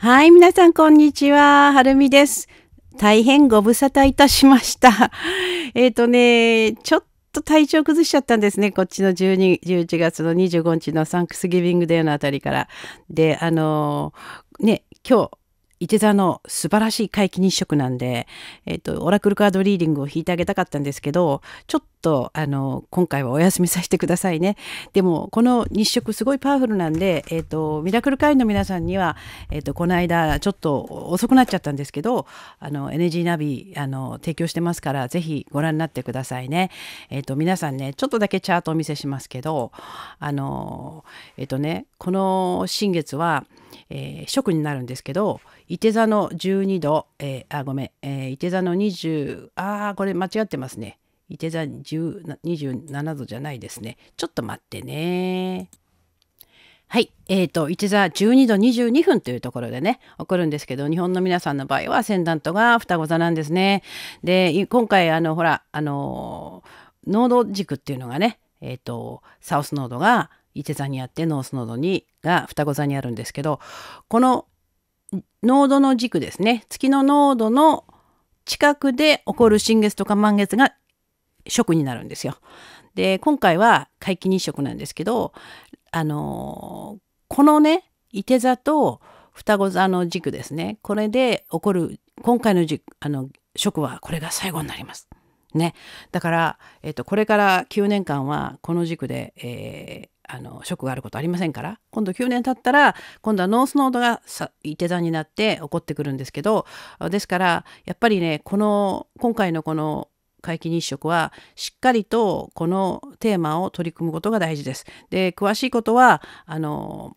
はい、皆さんこんにちは。はるみです。大変ご無沙汰いたしました。えっ、ー、とね、ちょっと体調崩しちゃったんですね。こっちの12 11月の25日のサンクスギビングデーのあたりから。で、あのー、ね、今日、手座の素晴らしい皆既日食なんで、えっと、オラクルカードリーディングを引いてあげたかったんですけどちょっとあの今回はお休みさせてくださいねでもこの日食すごいパワフルなんで、えっと、ミラクル会員の皆さんには、えっと、この間ちょっと遅くなっちゃったんですけどあの NG ナビあの提供してますから是非ご覧になってくださいね。えっと皆さんねちょっとだけチャートお見せしますけどあのえっとねこの新月は、えー、食になるんですけど伊手座の12度、えー、あごめん、えー、伊手座の20あこれ間違ってますね伊手座27度じゃないですねちょっと待ってねはい。えっ、ー、と、一座12度22分というところでね、起こるんですけど、日本の皆さんの場合は、センダントが双子座なんですね。で、今回、あの、ほら、あの、ノード軸っていうのがね、えっ、ー、と、サウスノードが伊手座にあって、ノースノードにが双子座にあるんですけど、この濃度の軸ですね月の濃度の近くで起こる新月とか満月が食になるんですよ。で今回は皆既日食なんですけどあのー、このねいて座と双子座の軸ですねこれで起こる今回の軸あの食はこれが最後になります。ね、だから、えっと、これから9年間はこの軸で、えー、あのショックがあることありませんから今度9年経ったら今度はノースノードがいて座になって起こってくるんですけどですからやっぱりねこの今回のこの皆既日食はしっかりとこのテーマを取り組むことが大事です。で詳しいことはあの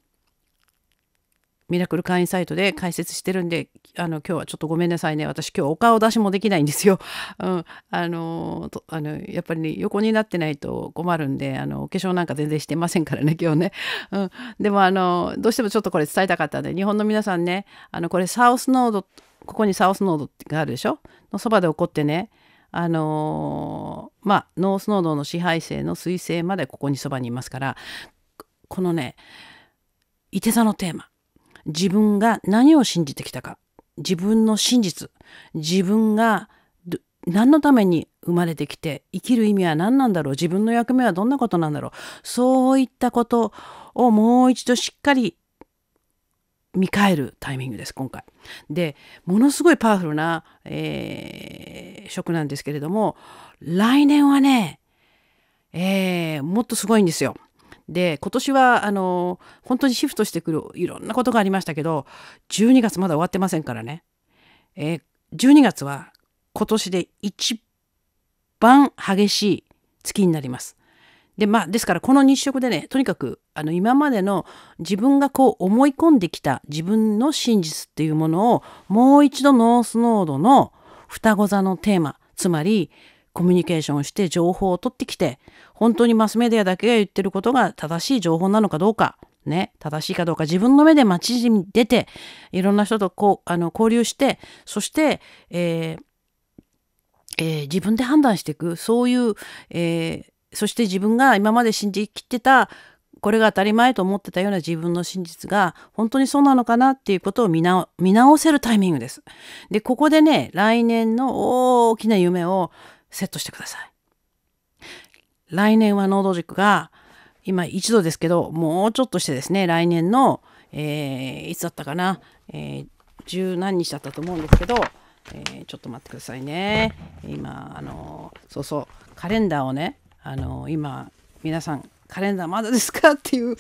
ミラクル会員サイトで解説してるんで、あの、今日はちょっとごめんなさいね。私今日お顔出しもできないんですよ。うん。あの、とあのやっぱりね、横になってないと困るんで、あの、お化粧なんか全然してませんからね、今日ね。うん。でも、あの、どうしてもちょっとこれ伝えたかったんで、日本の皆さんね、あの、これサウスノード、ここにサウスノードがあるでしょのそばで起こってね、あのー、まあ、ノースノードの支配性の彗星までここにそばにいますから、このね、いて座のテーマ。自分が何を信じてきたか自分の真実自分が何のために生まれてきて生きる意味は何なんだろう自分の役目はどんなことなんだろうそういったことをもう一度しっかり見返るタイミングです今回。でものすごいパワフルな、えー、食なんですけれども来年はね、えー、もっとすごいんですよ。で今年はあの本当にシフトしてくるいろんなことがありましたけど12月まだ終わってませんからね、えー、12月は今年で一番激しい月になります。でまあ、ですからこの日食でねとにかくあの今までの自分がこう思い込んできた自分の真実っていうものをもう一度ノースノードの双子座のテーマつまりコミュニケーションして情報を取ってきて本当にマスメディアだけが言ってることが正しい情報なのかどうかね正しいかどうか自分の目で街に出ていろんな人とこうあの交流してそして、えーえー、自分で判断していくそういう、えー、そして自分が今まで信じきってたこれが当たり前と思ってたような自分の真実が本当にそうなのかなっていうことを見直せるタイミングです。でここでね来年の大きな夢をセットしてください。来年はノードが今一度ですけどもうちょっとしてですね来年の、えー、いつだったかな、えー、十何日だったと思うんですけど、えー、ちょっと待ってくださいね今あのそうそうカレンダーをねあの今皆さんカレンダーまだですか っていう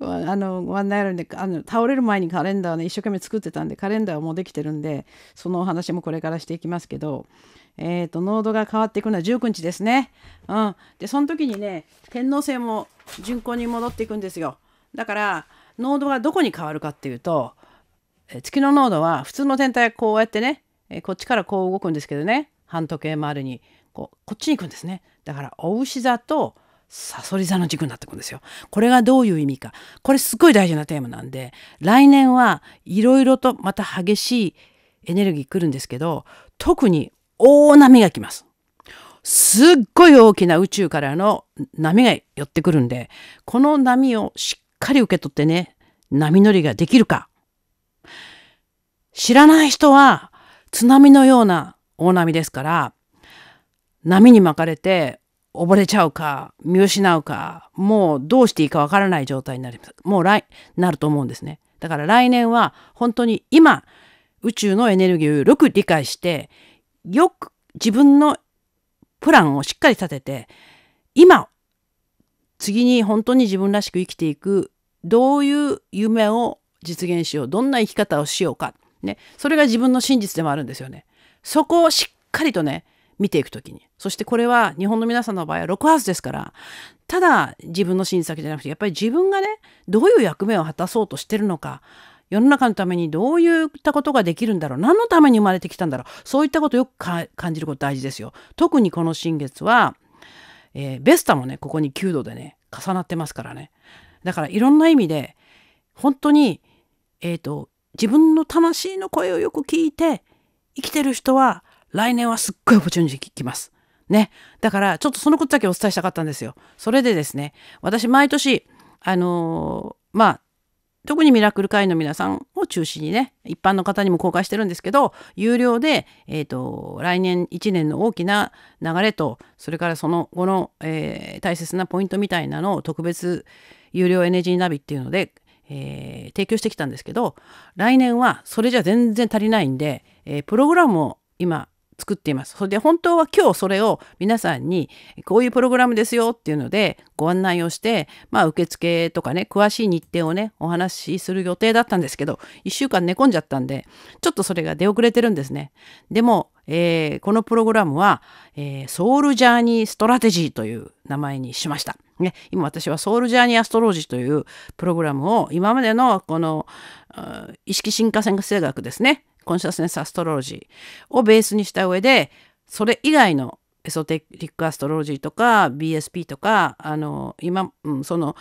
あのご案内あるんであの倒れる前にカレンダーをね一生懸命作ってたんでカレンダーはもうできてるんでそのお話もこれからしていきますけどえーと、濃度が変わっていくのは19日ですね。うん、でその時にね天王星も巡行に戻っていくんですよ。だから濃度がどこに変わるかっていうと月の濃度は普通の天体こうやってねこっちからこう動くんですけどね半時計回りにこうこっちに行くんですね。だからお牛座とサソリ座の軸になってくんですよ。これがどういう意味か。これすっごい大事なテーマなんで、来年はいろいろとまた激しいエネルギー来るんですけど、特に大波が来ます。すっごい大きな宇宙からの波が寄ってくるんで、この波をしっかり受け取ってね、波乗りができるか。知らない人は津波のような大波ですから、波に巻かれて溺れちゃうか、見失うか、もうどうしていいかわからない状態になります。もう来、なると思うんですね。だから来年は本当に今、宇宙のエネルギーをよく理解して、よく自分のプランをしっかり立てて今次に本当に自分らしく生きていくどういう夢を実現しようどんな生き方をしようか、ね、それが自分の真実でもあるんですよね。そこをしっかりとね見ていくときにそしてこれは日本の皆さんの場合は6ハウスですからただ自分のだけじゃなくてやっぱり自分がねどういう役目を果たそうとしてるのか世の中のためにどういったことができるんだろう何のために生まれてきたんだろうそういったことをよく感じること大事ですよ。特にこの新月は、えー、ベスタもねここに9度でね重なってますからねだからいろんな意味で本当に、えーと、自分の魂の声をよく聞いて生きてる人は来年はすっごいポチュンジィきます。ね。だからちょっとそのことだけお伝えしたかったんですよ。それでですね私毎年あのー、まあ特にミラクル会員の皆さんを中心にね、一般の方にも公開してるんですけど、有料で、えっ、ー、と、来年1年の大きな流れと、それからその後の、えー、大切なポイントみたいなのを特別有料エネジーナビっていうので、えー、提供してきたんですけど、来年はそれじゃ全然足りないんで、えプログラムを今作っています。それで本当は今日それを皆さんにこういうプログラムですよっていうのでご案内をして、まあ受付とかね、詳しい日程をね、お話しする予定だったんですけど、1週間寝込んじゃったんで、ちょっとそれが出遅れてるんですね。でも、えー、このプログラムは、えー、ソウルジャーニーストラテジーという名前にしました。ね、今私はソウルジャーニーアストロジーというプログラムを今までのこの意識進化戦学ですねコンシャスネス・アストロロジーをベースにした上でそれ以外のエソテリックアストロロジーとか BSP とかあの今、うん、その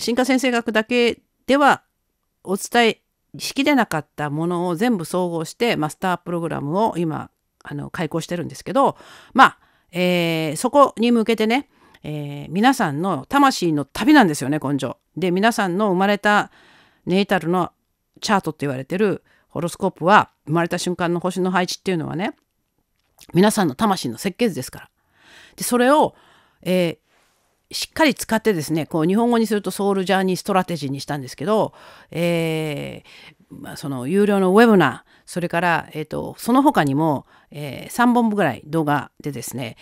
進化先生学だけではお伝えしきれなかったものを全部総合してマスタープログラムを今あの開講してるんですけどまあ、えー、そこに向けてね、えー、皆さんの魂の旅なんですよね根性。で皆さんの生まれたネイタルのチャートって言われてるホロスコープは生まれた瞬間の星の配置っていうのはね皆さんの魂の設計図ですから。でそれを、えー、しっかり使ってですねこう日本語にするとソウルジャーニーストラテジーにしたんですけど、えー、まあ、その有料のウェブなそれから、えーと、その他にも、えー、3本ぐらい動画でですね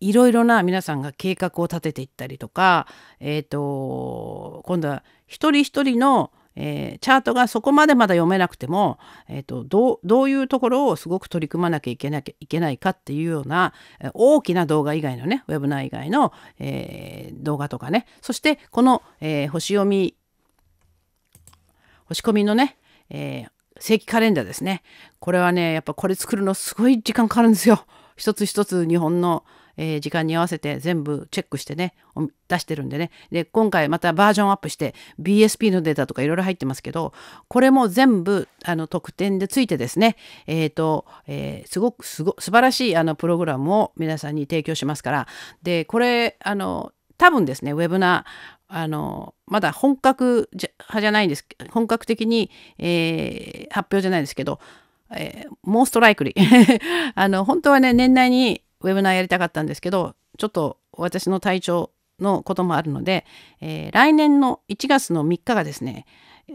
いろいろな皆さんが計画を立てていったりとか、えーと今度は一人一人の、えー、チャートがそこまでまだ読めなくても、えーと、どういうところをすごく取り組まなきゃいけなきゃいけないかっていうような大きな動画以外のねウェブ内以外の、えー、動画とかねそしてこの、えー、星読み星込みのね、えー、正規カレンダーですねこれはねやっぱこれ作るのすごい時間かかるんですよ。一つ一つ日本のえー、時間に合わせて全部チェックしてね出してるんでねで今回またバージョンアップして BSP のデータとかいろいろ入ってますけどこれも全部あの特典でついてですねえっ、ー、と、えー、すごくすご素晴らしいあのプログラムを皆さんに提供しますからでこれあの多分ですねウェブな、あのまだ本格じゃ派じゃないんです本格的に、えー、発表じゃないですけどえー、モーストライクリ あの本当はね年内にウェブナーやりたかったんですけどちょっと私の体調のこともあるので、えー、来年の1月の3日がですね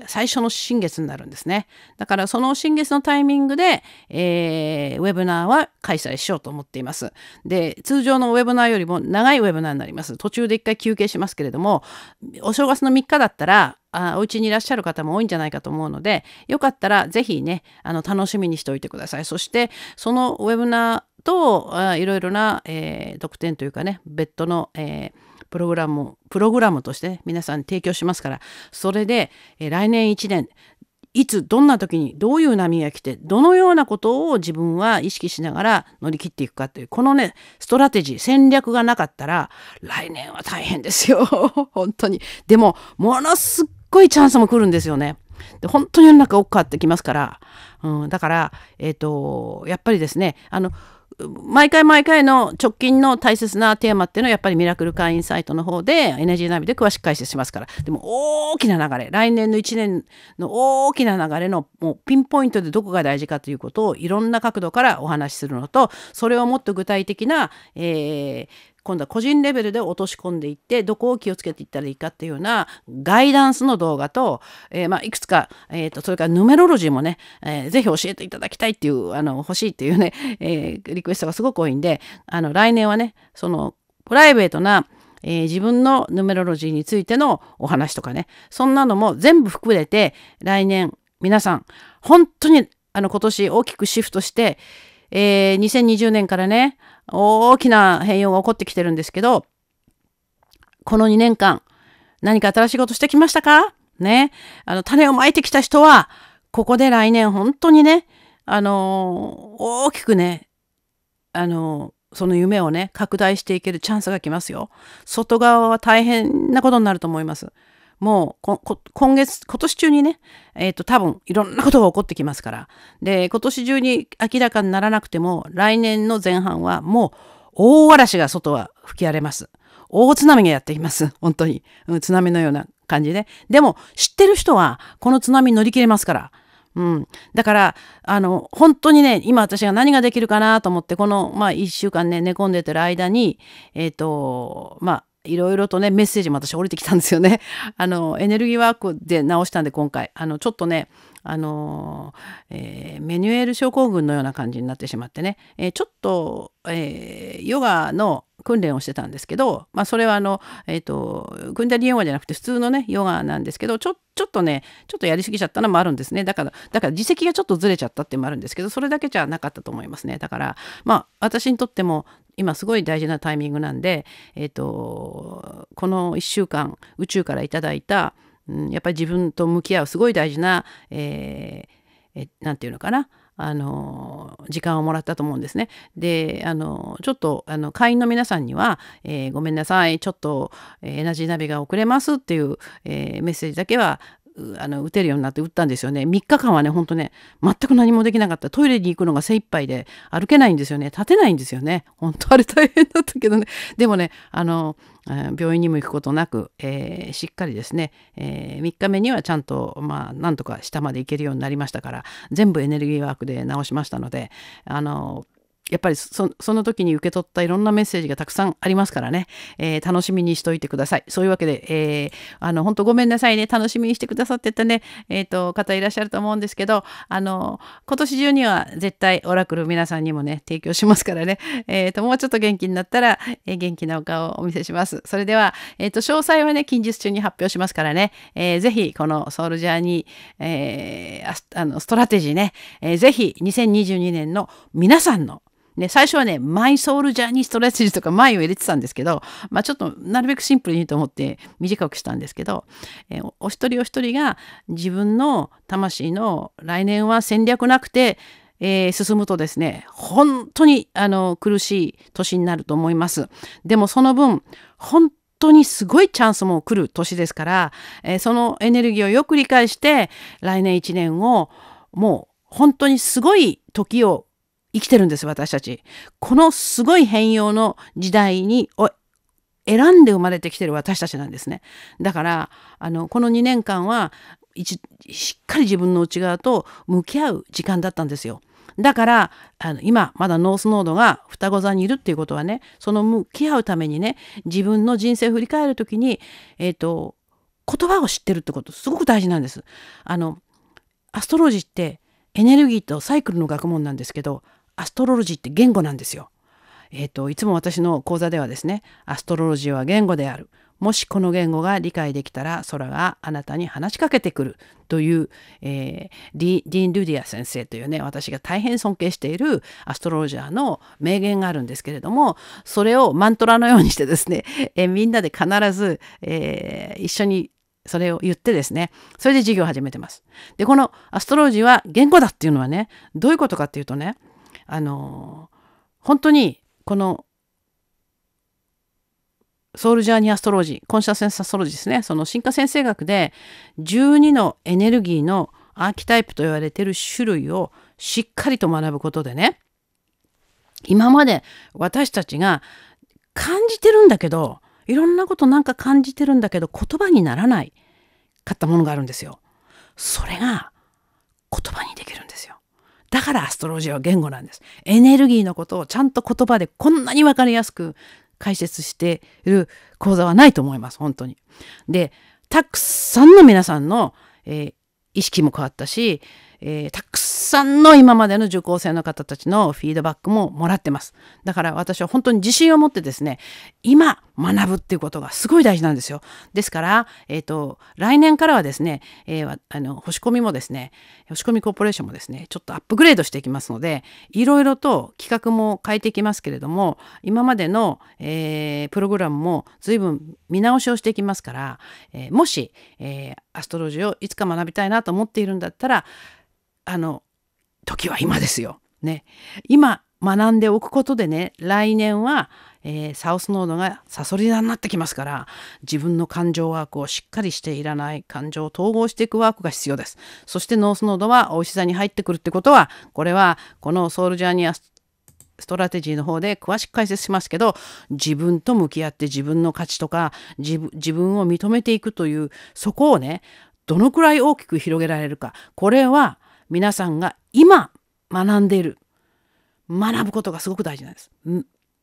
最初の新月になるんですね。だからその新月のタイミングで、えー、ウェブナーは開催しようと思っています。で、通常のウェブナーよりも長いウェブナーになります。途中で一回休憩しますけれども、お正月の3日だったら、あお家にいらっしゃる方も多いんじゃないかと思うので、よかったらぜひね、あの、楽しみにしておいてください。そして、そのウェブナーと、いろいろな、えー、特典というかね、別途の、えープログラムプログラムとして、ね、皆さん提供しますからそれで、え来年1年いつどんな時にどういう波が来てどのようなことを自分は意識しながら乗り切っていくかというこのねストラテジー戦略がなかったら来年は大変ですよ 本当にでもものすっごいチャンスも来るんですよねで本当に世の中多く変わってきますから、うん、だからえっ、ー、とやっぱりですねあの毎回毎回の直近の大切なテーマっていうのはやっぱりミラクル会員サイトの方でエナジーナビで詳しく解説しますからでも大きな流れ来年の1年の大きな流れのもうピンポイントでどこが大事かということをいろんな角度からお話しするのとそれをもっと具体的な、えー、今度は個人レベルで落とし込んでいってどこを気をつけていったらいいかっていうようなガイダンスの動画と、えー、まあ、いくつか、えーと、それからヌメロロジーもね、えー、ぜひ教えていただきたいっていうあの欲しいっていうね、えー、リクエストがすごく多いんであの来年はねそのプライベートなえー、自分のヌメロロジーについてのお話とかねそんなのも全部含めて来年皆さん本当にあの今年大きくシフトしてえー、2020年からね、大きな変容が起こってきてるんですけど、この2年間、何か新しいことしてきましたかね。あの、種をまいてきた人は、ここで来年本当にね、あのー、大きくね、あのー、その夢をね、拡大していけるチャンスが来ますよ。外側は大変なことになると思います。もう今月、今年中にね、えっ、ー、と、多分いろんなことが起こってきますから。で、今年中に明らかにならなくても、来年の前半はもう大嵐が外は吹き荒れます。大津波がやってきます。本当に。うん、津波のような感じで。でも、知ってる人はこの津波乗り切れますから。うん、だからあの本当にね今私が何ができるかなと思ってこの、まあ、1週間ね寝込んでてる間にえっ、ー、とまあいろいろとね、メッセージも私降りてきたんですよね。あの、エネルギーワークで直したんで、今回。あの、ちょっとね、あの、えー、メニュエール症候群のような感じになってしまってね、えー、ちょっと、えー、ヨガの訓練をしてたんですけど、まあ、それはあの、えっ、ー、と、クンダリヨガじゃなくて普通のね、ヨガなんですけど、ちょ、ちょっとね、ちょっとやりすぎちゃったのもあるんですね。だから、だから自責がちょっとずれちゃったっていうのもあるんですけど、それだけじゃなかったと思いますね。だから、まあ、私にとっても、今すごい大事なタイミングなんで、えっ、ー、と、この1週間、宇宙からいただいた、うん、やっぱり自分と向き合うすごい大事な、えー、えー、て言うのかな、あの時間をもらったと思うんですね。であのちょっとあの会員の皆さんには、えー、ごめんなさいちょっと、えエナジーナビが遅れますっていう、えー、メッセージだけはあの打てるようになって打ったんですよね。3日間はね、ほんとね、全く何もできなかった。トイレに行くのが精一杯で歩けないんですよね。立てないんですよね。本当あれ大変だったけどね。でもね、あの、病院にも行くことなく、えー、しっかりですね、えー、3日目にはちゃんと、まあ、なんとか下まで行けるようになりましたから全部エネルギーワークで直しましたのであのやっぱりその時に受け取ったいろんなメッセージがたくさんありますからね、えー、楽しみにしといてください。そういうわけで、えー、あの、本当ごめんなさいね、楽しみにしてくださってたね、えー、と、方いらっしゃると思うんですけど、あの、今年中には絶対オラクル皆さんにもね、提供しますからね、えと、もうちょっと元気になったら、え元気なお顔をお見せします。それでは、えと、詳細はね、近日中に発表しますからね、えー、ぜひ、このソウルジャーニー、えあの、ストラテジーね、えー、ぜひ、2022年の皆さんのね、最初はね、マイソウルジャーニーストレッチとかマイを入れてたんですけど、まあ、ちょっとなるべくシンプルにと思って短くしたんですけど、えー、お一人お一人が自分の魂の来年は戦略なくて、えー、進むとですね、本当にあの苦しい年になると思います。でもその分、本当にすごいチャンスも来る年ですから、えー、そのエネルギーをよく理解して、来年1年をもう本当にすごい時を生きてるんです私たち。このすごい変容の時代に選んで生まれてきてる私たちなんですね。だからあのこの2年間はしっかり自分の内側と向き合う時間だったんですよ。だからあの今まだノースノードが双子座にいるっていうことはねその向き合うためにね自分の人生を振り返る時に、えーと言葉を知ってるってことすごく大事なんです。あのアストロジーってエネルギーとサイクルの学問なんですけどアストロロジーって言語なんですよ。えっ、ー、と、いつも私の講座ではですね、アストロロジーは言語である。もしこの言語が理解できたら空があなたに話しかけてくるという、えー、ディーン・ルディア先生というね私が大変尊敬しているアストロロジャーの名言があるんですけれどもそれをマントラのようにしてですね、えー、みんなで必ず、えー、一緒にそれを言ってですねそれで授業を始めてます。でこのアストロロジーは言語だっていうのはねどういうことかっていうとねあの本当にこのソウルジャーニーアストロージー、コンシャセンスアストロージーですね、その進化先生学で12のエネルギーのアーキタイプと言われてる種類をしっかりと学ぶことでね、今まで私たちが感じてるんだけど、いろんなことなんか感じてるんだけど言葉にならないかったものがあるんですよ。それがだからアストロジーは言語なんです。エネルギーのことをちゃんと言葉でこんなに分かりやすく解説している講座はないと思います、本当に。で、たくさんの皆さんの、えー、意識も変わったし、えー、たくさんさんの今までの受講生の方たちのフィードバックももらってます。だから私は本当に自信を持ってですね、今学ぶっていうことがすごい大事なんですよ。ですから、えっ、ー、と、来年からはですね、えー、あの、星込みもですね、星込みコーポレーションもですね、ちょっとアップグレードしていきますので、いろいろと企画も変えていきますけれども、今までの、えー、プログラムも随分見直しをしていきますから、えー、もし、えー、アストロジーをいつか学びたいなと思っているんだったら、あの時は今ですよ。ね、今学んでおくことでね来年は、えー、サウスノードがサソリ座になってきますから自分の感情ワークをしっかりしていらない感情を統合していくワークが必要ですそしてノースノードはお牛座に入ってくるってことはこれはこのソウルジャーニアストラテジーの方で詳しく解説しますけど自分と向き合って自分の価値とか自分を認めていくというそこをねどのくらい大きく広げられるかこれは皆さんが今学んでいる学ぶことがすごく大事なんです。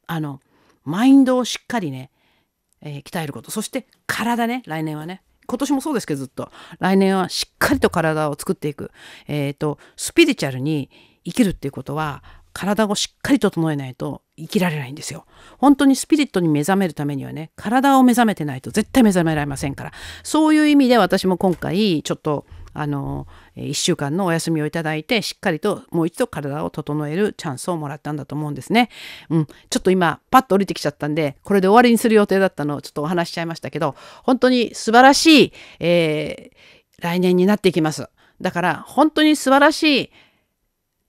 あのマインドをしっかりね、えー、鍛えることそして体ね来年はね今年もそうですけどずっと来年はしっかりと体を作っていく、えーと、とスピリチュアルに生きるっていうことは体をしっかり整えないと生きられないんですよ。本当にスピリットに目覚めるためにはね体を目覚めてないと絶対目覚められませんからそういう意味で私も今回ちょっとあの1週間のお休みをいただいてしっかりともう一度体を整えるチャンスをもらったんだと思うんですね。うん、ちょっと今パッと降りてきちゃったんでこれで終わりにする予定だったのをちょっとお話しちゃいましたけど本当に素晴らしい、えー、来年になっていきます。だから本当に素晴らしい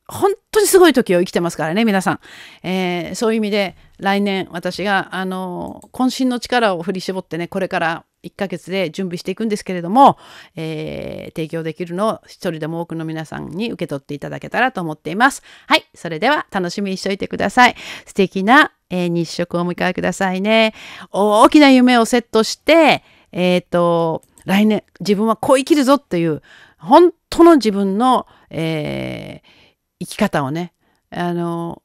本当にすごい時を生きてますからね皆さん、えー、そういう意味で来年私があの渾身の力を振り絞ってねこれから1ヶ月で準備していくんですけれども、えー、提供できるのを一人でも多くの皆さんに受け取っていただけたらと思っています。はい、それでは楽しみにしておいてください。素敵な、えー、日食をお迎えくださいね。大きな夢をセットして、えっ、ー、と、来年自分はこう生きるぞという、本当の自分の、え生き方をね、あの、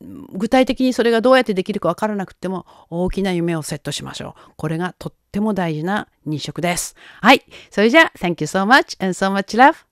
具体的にそれがどうやってできるかわからなくても大きな夢をセットしましょう。これがとっても大事な日食です。はい。それじゃあ、Thank you so much and so much love.